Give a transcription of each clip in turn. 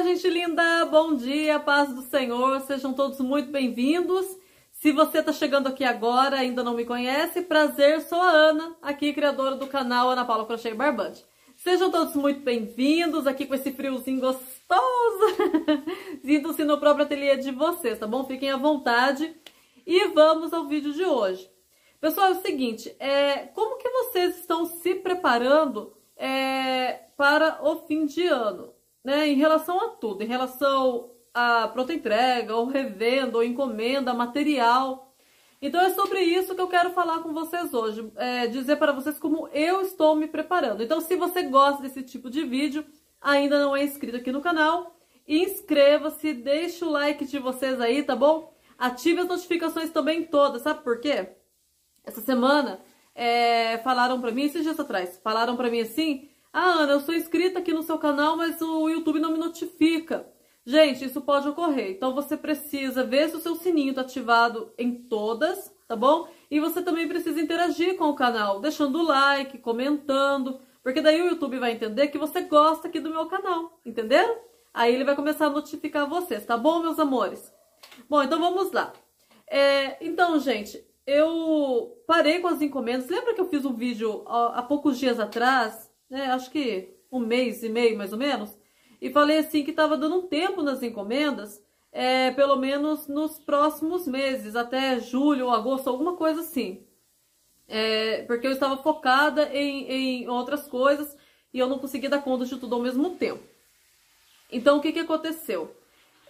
Olá, gente linda! Bom dia, paz do Senhor, sejam todos muito bem-vindos. Se você está chegando aqui agora ainda não me conhece, prazer, sou a Ana, aqui criadora do canal Ana Paula Crochê Barbante. Sejam todos muito bem-vindos aqui com esse friozinho gostoso. sinto se no próprio ateliê de vocês, tá bom? Fiquem à vontade. E vamos ao vídeo de hoje. Pessoal, é o seguinte, é, como que vocês estão se preparando é, para o fim de ano? né, em relação a tudo, em relação a pronta entrega, ou revenda, ou encomenda, material. Então é sobre isso que eu quero falar com vocês hoje, é, dizer para vocês como eu estou me preparando. Então se você gosta desse tipo de vídeo, ainda não é inscrito aqui no canal, inscreva-se, deixe o like de vocês aí, tá bom? Ative as notificações também todas, sabe por quê? Essa semana é, falaram para mim, esses dias atrás, falaram para mim assim ah, Ana, eu sou inscrita aqui no seu canal, mas o YouTube não me notifica. Gente, isso pode ocorrer. Então você precisa ver se o seu sininho está ativado em todas, tá bom? E você também precisa interagir com o canal, deixando o like, comentando, porque daí o YouTube vai entender que você gosta aqui do meu canal, entenderam? Aí ele vai começar a notificar vocês, tá bom, meus amores? Bom, então vamos lá. É, então, gente, eu parei com as encomendas. Lembra que eu fiz um vídeo há poucos dias atrás né, acho que um mês e meio mais ou menos, e falei assim que estava dando um tempo nas encomendas, é, pelo menos nos próximos meses, até julho ou agosto, alguma coisa assim. É, porque eu estava focada em, em outras coisas e eu não conseguia dar conta de tudo ao mesmo tempo. Então, o que, que aconteceu?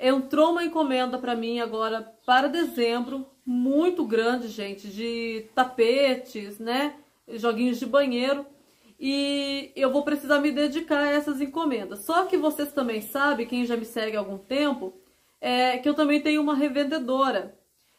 Entrou uma encomenda para mim agora para dezembro, muito grande, gente, de tapetes, né? Joguinhos de banheiro e eu vou precisar me dedicar a essas encomendas. Só que vocês também sabem, quem já me segue há algum tempo, é que eu também tenho uma revendedora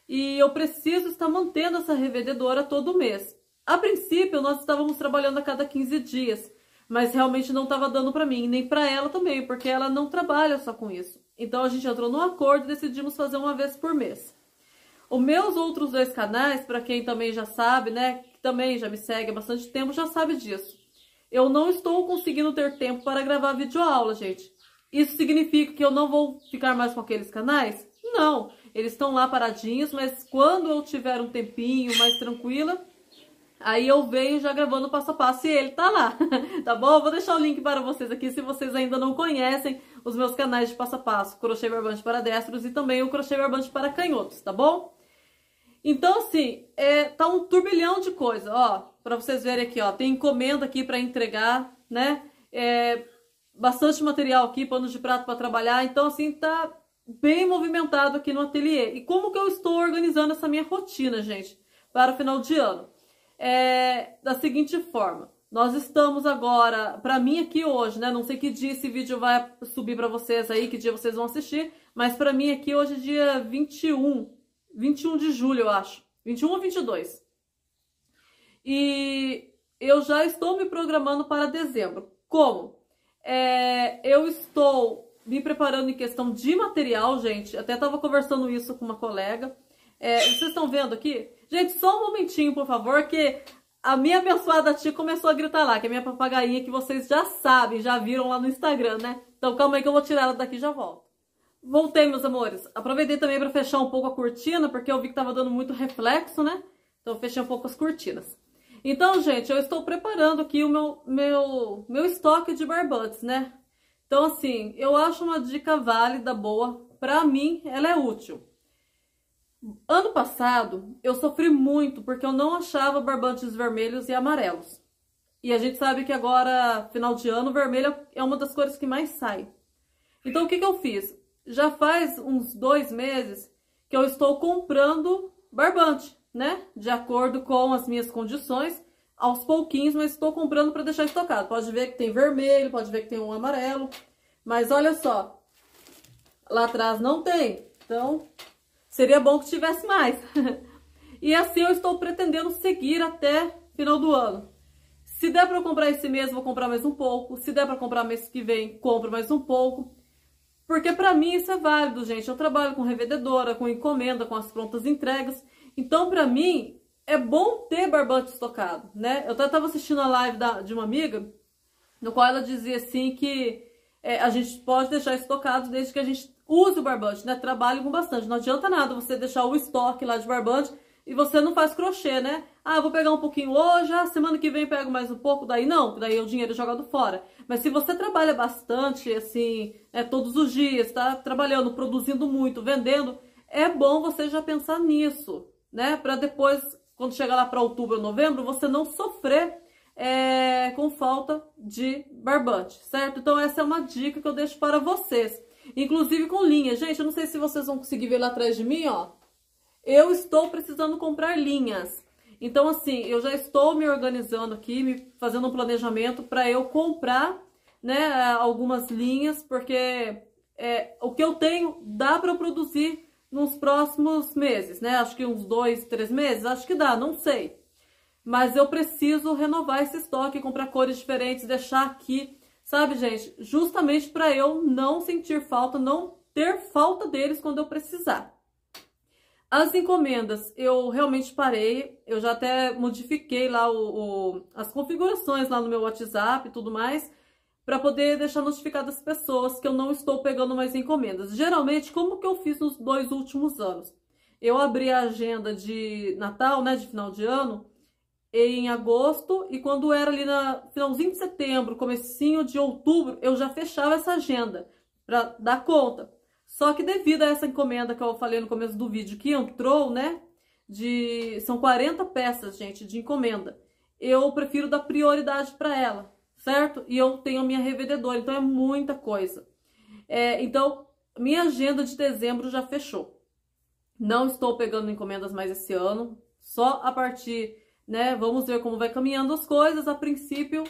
e eu preciso estar mantendo essa revendedora todo mês. A princípio, nós estávamos trabalhando a cada 15 dias, mas realmente não estava dando para mim, nem para ela também, porque ela não trabalha só com isso. Então a gente entrou num acordo e decidimos fazer uma vez por mês. Os meus outros dois canais, para quem também já sabe, né, que também já me segue há bastante tempo, já sabe disso. Eu não estou conseguindo ter tempo para gravar videoaula, gente. Isso significa que eu não vou ficar mais com aqueles canais? Não, eles estão lá paradinhos, mas quando eu tiver um tempinho mais tranquila, aí eu venho já gravando passo a passo e ele tá lá, tá bom? Eu vou deixar o link para vocês aqui se vocês ainda não conhecem os meus canais de passo a passo, crochê barbante para destros e também o crochê barbante para canhotos, tá bom? Então, assim, é, tá um turbilhão de coisa, ó para vocês verem aqui, ó, tem encomenda aqui para entregar, né? É, bastante material aqui, pano de prato para trabalhar, então assim tá bem movimentado aqui no ateliê. E como que eu estou organizando essa minha rotina, gente, para o final de ano? É, da seguinte forma, nós estamos agora, para mim aqui hoje, né? Não sei que dia esse vídeo vai subir para vocês aí, que dia vocês vão assistir, mas para mim aqui hoje é dia 21, 21 de julho, eu acho. 21 ou 22? E eu já estou me programando para dezembro. Como? É, eu estou me preparando em questão de material, gente. Até estava conversando isso com uma colega. É, vocês estão vendo aqui? Gente, só um momentinho, por favor, que a minha abençoada tia começou a gritar lá, que é a minha papagainha que vocês já sabem, já viram lá no Instagram, né? Então calma aí que eu vou tirar ela daqui e já volto. Voltei, meus amores. Aproveitei também para fechar um pouco a cortina, porque eu vi que estava dando muito reflexo, né? Então fechei um pouco as cortinas. Então, gente, eu estou preparando aqui o meu, meu, meu estoque de barbantes, né? Então, assim, eu acho uma dica válida, boa. Para mim, ela é útil. Ano passado, eu sofri muito porque eu não achava barbantes vermelhos e amarelos. E a gente sabe que agora, final de ano, vermelho é uma das cores que mais sai. Então, o que, que eu fiz? Já faz uns dois meses que eu estou comprando barbante né? De acordo com as minhas condições, aos pouquinhos, mas estou comprando para deixar estocado. Pode ver que tem vermelho, pode ver que tem um amarelo. Mas olha só, lá atrás não tem. Então, seria bom que tivesse mais. e assim eu estou pretendendo seguir até final do ano. Se der para comprar esse mês, vou comprar mais um pouco. Se der para comprar mês que vem, compro mais um pouco. Porque para mim isso é válido, gente. Eu trabalho com revendedora, com encomenda, com as prontas entregas. Então, para mim, é bom ter barbante estocado, né? Eu estava assistindo a live da, de uma amiga, no qual ela dizia assim que é, a gente pode deixar estocado desde que a gente use o barbante, né? Trabalhe com bastante. Não adianta nada você deixar o estoque lá de barbante e você não faz crochê, né? Ah, vou pegar um pouquinho hoje, ah, semana que vem pego mais um pouco, daí não, daí é o dinheiro é jogado fora. Mas se você trabalha bastante, assim, né, todos os dias, tá trabalhando, produzindo muito, vendendo, é bom você já pensar nisso, né? Para depois, quando chegar lá para outubro ou novembro, você não sofrer é, com falta de barbante, certo? Então essa é uma dica que eu deixo para vocês. Inclusive com linha. Gente, eu não sei se vocês vão conseguir ver lá atrás de mim, ó. Eu estou precisando comprar linhas. Então, assim, eu já estou me organizando aqui, me fazendo um planejamento para eu comprar, né, algumas linhas, porque é, o que eu tenho dá para produzir nos próximos meses, né? Acho que uns dois, três meses, acho que dá, não sei. Mas eu preciso renovar esse estoque, comprar cores diferentes, deixar aqui, sabe, gente? Justamente para eu não sentir falta, não ter falta deles quando eu precisar. As encomendas, eu realmente parei, eu já até modifiquei lá o, o as configurações lá no meu WhatsApp e tudo mais, para poder deixar notificado as pessoas que eu não estou pegando mais encomendas. Geralmente, como que eu fiz nos dois últimos anos? Eu abri a agenda de Natal, né, de final de ano, em agosto e quando era ali na finalzinho de setembro, comecinho de outubro, eu já fechava essa agenda para dar conta. Só que devido a essa encomenda que eu falei no começo do vídeo que entrou, né, de são 40 peças, gente, de encomenda. Eu prefiro dar prioridade para ela certo? E eu tenho a minha revendedora, então é muita coisa. É, então, minha agenda de dezembro já fechou. Não estou pegando encomendas mais esse ano, só a partir, né? Vamos ver como vai caminhando as coisas. A princípio,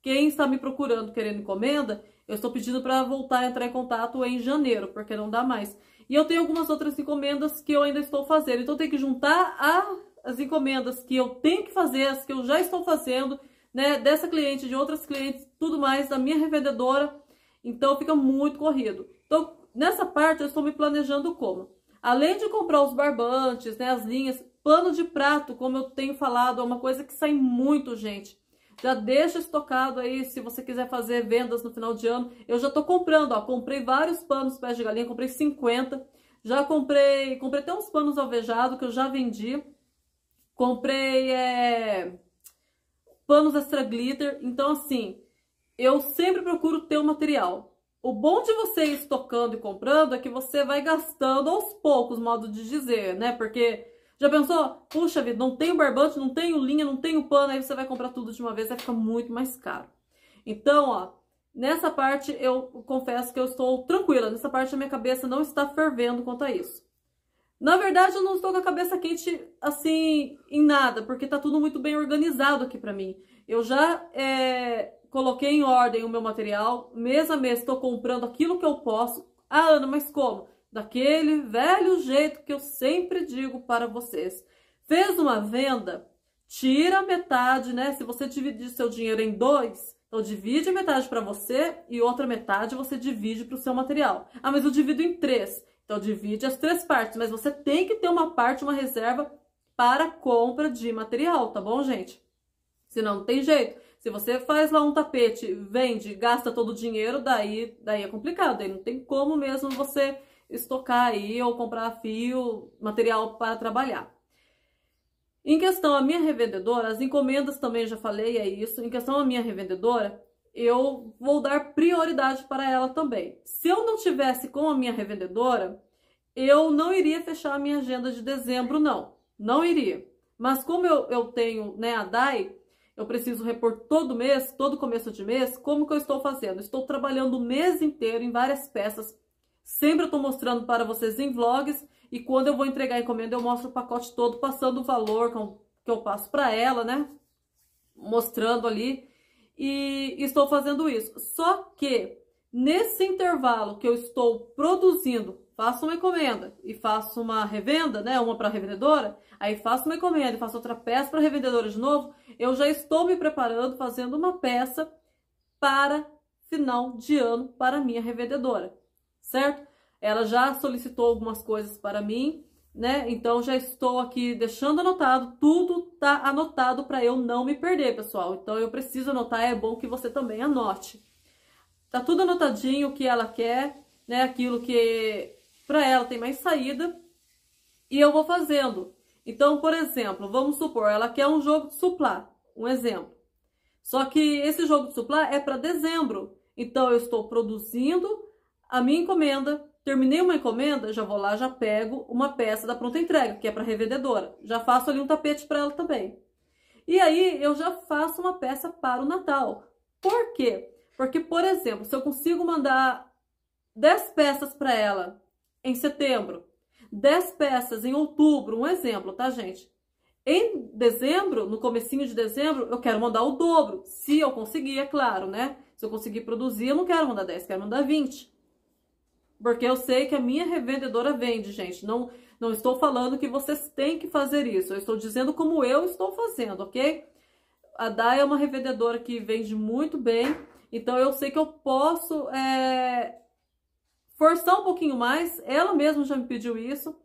quem está me procurando querendo encomenda, eu estou pedindo para voltar a entrar em contato em janeiro, porque não dá mais. E eu tenho algumas outras encomendas que eu ainda estou fazendo. Então, tem que juntar a, as encomendas que eu tenho que fazer, as que eu já estou fazendo né, dessa cliente, de outras clientes, tudo mais, da minha revendedora. Então fica muito corrido. Então, nessa parte eu estou me planejando como? Além de comprar os barbantes, né, as linhas, pano de prato, como eu tenho falado, é uma coisa que sai muito, gente. Já deixa estocado aí, se você quiser fazer vendas no final de ano. Eu já estou comprando, ó, comprei vários panos pés de galinha, comprei 50. Já comprei, comprei até uns panos alvejados que eu já vendi. Comprei é, panos extra glitter. Então, assim, eu sempre procuro ter o material. O bom de você ir estocando e comprando é que você vai gastando aos poucos, modo de dizer, né? Porque já pensou? Puxa vida, não tenho barbante, não tenho linha, não tenho pano, aí você vai comprar tudo de uma vez, vai ficar muito mais caro. Então, ó, nessa parte eu confesso que eu estou tranquila, nessa parte a minha cabeça não está fervendo quanto a isso. Na verdade, eu não estou com a cabeça quente, assim, em nada, porque tá tudo muito bem organizado aqui para mim. Eu já é, coloquei em ordem o meu material, mês a mês estou comprando aquilo que eu posso. Ah, Ana, mas como? Daquele velho jeito que eu sempre digo para vocês. Fez uma venda, tira metade, né? Se você dividir seu dinheiro em dois, então divide metade para você e outra metade você divide para o seu material. Ah, mas eu divido em três. Então, divide as três partes, mas você tem que ter uma parte, uma reserva para compra de material, tá bom, gente? Senão não tem jeito. Se você faz lá um tapete, vende, gasta todo o dinheiro, daí, daí é complicado. Daí não tem como mesmo você estocar aí ou comprar fio, material para trabalhar. Em questão à minha revendedora, as encomendas também já falei, é isso. Em questão à minha revendedora, eu vou dar prioridade para ela também. Se eu não tivesse com a minha revendedora, eu não iria fechar a minha agenda de dezembro, não. Não iria. Mas como eu, eu tenho né, a DAI, eu preciso repor todo mês, todo começo de mês, como que eu estou fazendo? Estou trabalhando o mês inteiro em várias peças. Sempre eu estou mostrando para vocês em vlogs e quando eu vou entregar a encomenda eu mostro o pacote todo, passando o valor que eu, que eu passo para ela, né? Mostrando ali e estou fazendo isso. Só que nesse intervalo que eu estou produzindo, faço uma encomenda e faço uma revenda, né, uma para revendedora, aí faço uma encomenda e faço outra peça para revendedora de novo, eu já estou me preparando fazendo uma peça para final de ano para minha revendedora, certo? Ela já solicitou algumas coisas para mim, né? Então já estou aqui deixando anotado, tudo tá anotado para eu não me perder, pessoal. Então eu preciso anotar, é bom que você também anote. Tá tudo anotadinho o que ela quer, né? Aquilo que para ela tem mais saída e eu vou fazendo. Então, por exemplo, vamos supor, ela quer um jogo de suplá, um exemplo. Só que esse jogo de suplá é para dezembro. Então eu estou produzindo a minha encomenda, Terminei uma encomenda, já vou lá, já pego uma peça da pronta entrega, que é para revendedora. Já faço ali um tapete para ela também. E aí eu já faço uma peça para o Natal. Por quê? Porque, por exemplo, se eu consigo mandar 10 peças para ela em setembro, 10 peças em outubro, um exemplo, tá, gente? Em dezembro, no comecinho de dezembro, eu quero mandar o dobro, se eu conseguir, é claro, né? Se eu conseguir produzir, eu não quero mandar 10, quero mandar 20. Porque eu sei que a minha revendedora vende, gente. Não, não estou falando que vocês têm que fazer isso. Eu estou dizendo como eu estou fazendo, ok? A Dai é uma revendedora que vende muito bem. Então, eu sei que eu posso é, forçar um pouquinho mais. Ela mesma já me pediu isso.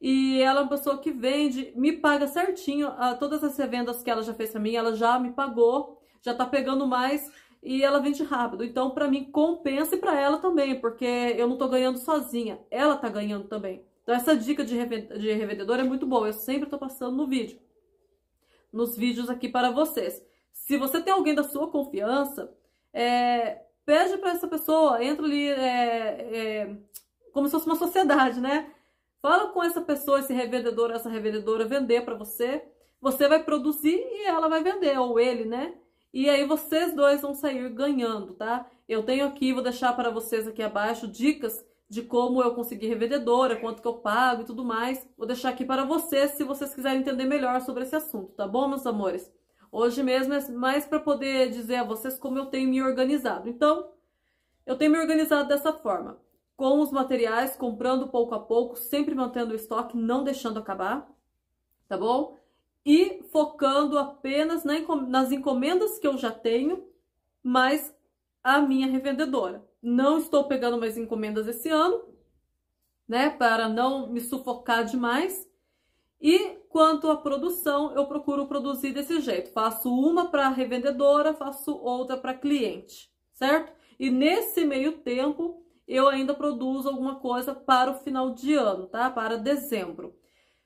E ela é uma pessoa que vende, me paga certinho. A, ah, todas as revendas que ela já fez para mim, ela já me pagou. Já está pegando mais e ela vende rápido. Então, para mim, compensa e para ela também, porque eu não estou ganhando sozinha, ela está ganhando também. Então, essa dica de, revendedor é muito boa, eu sempre estou passando no vídeo, nos vídeos aqui para vocês. Se você tem alguém da sua confiança, é, pede para essa pessoa, entra ali é, é, como se fosse uma sociedade, né? Fala com essa pessoa, esse revendedor, essa revendedora vender para você. Você vai produzir e ela vai vender, ou ele, né? E aí vocês dois vão sair ganhando, tá? Eu tenho aqui, vou deixar para vocês aqui abaixo dicas de como eu consegui revendedora, quanto que eu pago e tudo mais. Vou deixar aqui para vocês, se vocês quiserem entender melhor sobre esse assunto, tá bom, meus amores? Hoje mesmo é mais para poder dizer a vocês como eu tenho me organizado. Então, eu tenho me organizado dessa forma, com os materiais, comprando pouco a pouco, sempre mantendo o estoque, não deixando acabar, tá bom? e focando apenas nas encomendas que eu já tenho, mas a minha revendedora. Não estou pegando mais encomendas esse ano, né, para não me sufocar demais. E quanto à produção, eu procuro produzir desse jeito. Faço uma para revendedora, faço outra para cliente, certo? E nesse meio tempo, eu ainda produzo alguma coisa para o final de ano, tá? Para dezembro.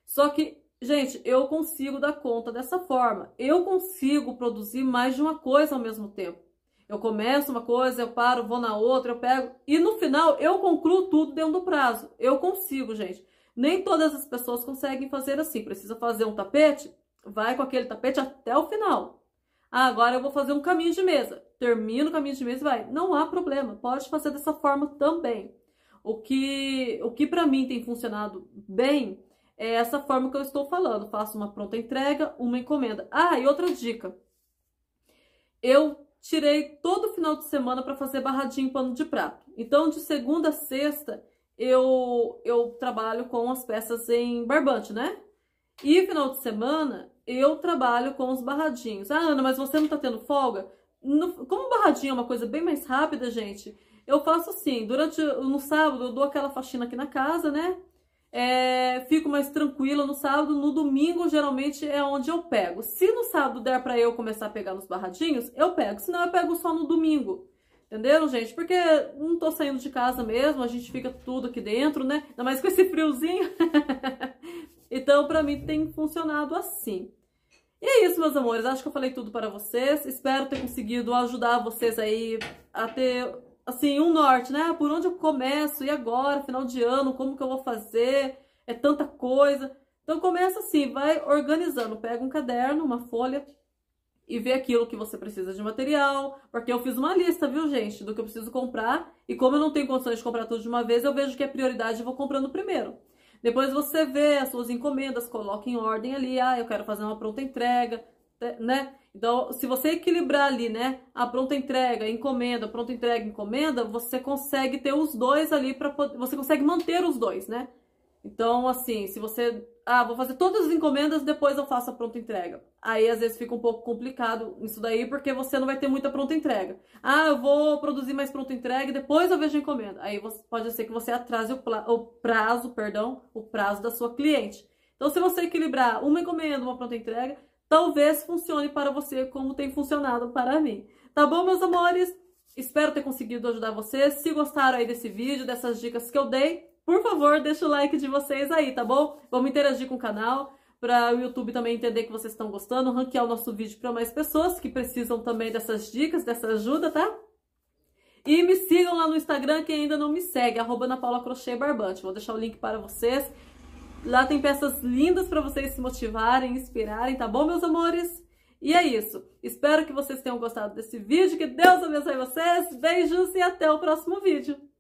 Só que Gente, eu consigo dar conta dessa forma. Eu consigo produzir mais de uma coisa ao mesmo tempo. Eu começo uma coisa, eu paro, vou na outra, eu pego e no final eu concluo tudo dentro do prazo. Eu consigo, gente. Nem todas as pessoas conseguem fazer assim. Precisa fazer um tapete? Vai com aquele tapete até o final. Ah, agora eu vou fazer um caminho de mesa. Termino o caminho de mesa e vai. Não há problema. Pode fazer dessa forma também. O que, o que para mim tem funcionado bem é essa forma que eu estou falando. Faço uma pronta entrega, uma encomenda. Ah, e outra dica. Eu tirei todo o final de semana para fazer barradinho em pano de prato. Então, de segunda a sexta, eu, eu trabalho com as peças em barbante, né? E final de semana, eu trabalho com os barradinhos. Ah, Ana, mas você não tá tendo folga? No, como barradinho é uma coisa bem mais rápida, gente, eu faço assim, durante no sábado eu dou aquela faxina aqui na casa, né? É, fico mais tranquila no sábado, no domingo geralmente é onde eu pego. Se no sábado der para eu começar a pegar nos barradinhos, eu pego, senão eu pego só no domingo. Entenderam, gente? Porque não tô saindo de casa mesmo, a gente fica tudo aqui dentro, né? Ainda mais com esse friozinho. então, pra mim, tem funcionado assim. E é isso, meus amores. Acho que eu falei tudo para vocês. Espero ter conseguido ajudar vocês aí a ter, assim, um norte, né? Por onde eu começo? E agora? Final de ano? Como que eu vou fazer? é tanta coisa. Então começa assim, vai organizando, pega um caderno, uma folha e vê aquilo que você precisa de material, porque eu fiz uma lista, viu, gente, do que eu preciso comprar, e como eu não tenho condições de comprar tudo de uma vez, eu vejo que é prioridade e vou comprando primeiro. Depois você vê as suas encomendas, coloca em ordem ali, ah, eu quero fazer uma pronta entrega, né? Então, se você equilibrar ali, né, a pronta entrega, encomenda, pronta entrega, encomenda, você consegue ter os dois ali para você consegue manter os dois, né? Então, assim, se você. Ah, vou fazer todas as encomendas, depois eu faço a pronta entrega. Aí às vezes fica um pouco complicado isso daí, porque você não vai ter muita pronta entrega. Ah, eu vou produzir mais pronta entrega e depois eu vejo a encomenda. Aí você, pode ser que você atrase o, o prazo, perdão, o prazo da sua cliente. Então, se você equilibrar uma encomenda, uma pronta entrega, talvez funcione para você como tem funcionado para mim. Tá bom, meus amores? Espero ter conseguido ajudar vocês. Se gostaram aí desse vídeo, dessas dicas que eu dei, por favor, deixa o like de vocês aí, tá bom? Vamos interagir com o canal para o YouTube também entender que vocês estão gostando, ranquear o nosso vídeo para mais pessoas que precisam também dessas dicas, dessa ajuda, tá? E me sigam lá no Instagram, quem ainda não me segue, arroba Paula Crochê Barbante. Vou deixar o link para vocês. Lá tem peças lindas para vocês se motivarem, inspirarem, tá bom, meus amores? E é isso. Espero que vocês tenham gostado desse vídeo, que Deus abençoe vocês. Beijos e até o próximo vídeo.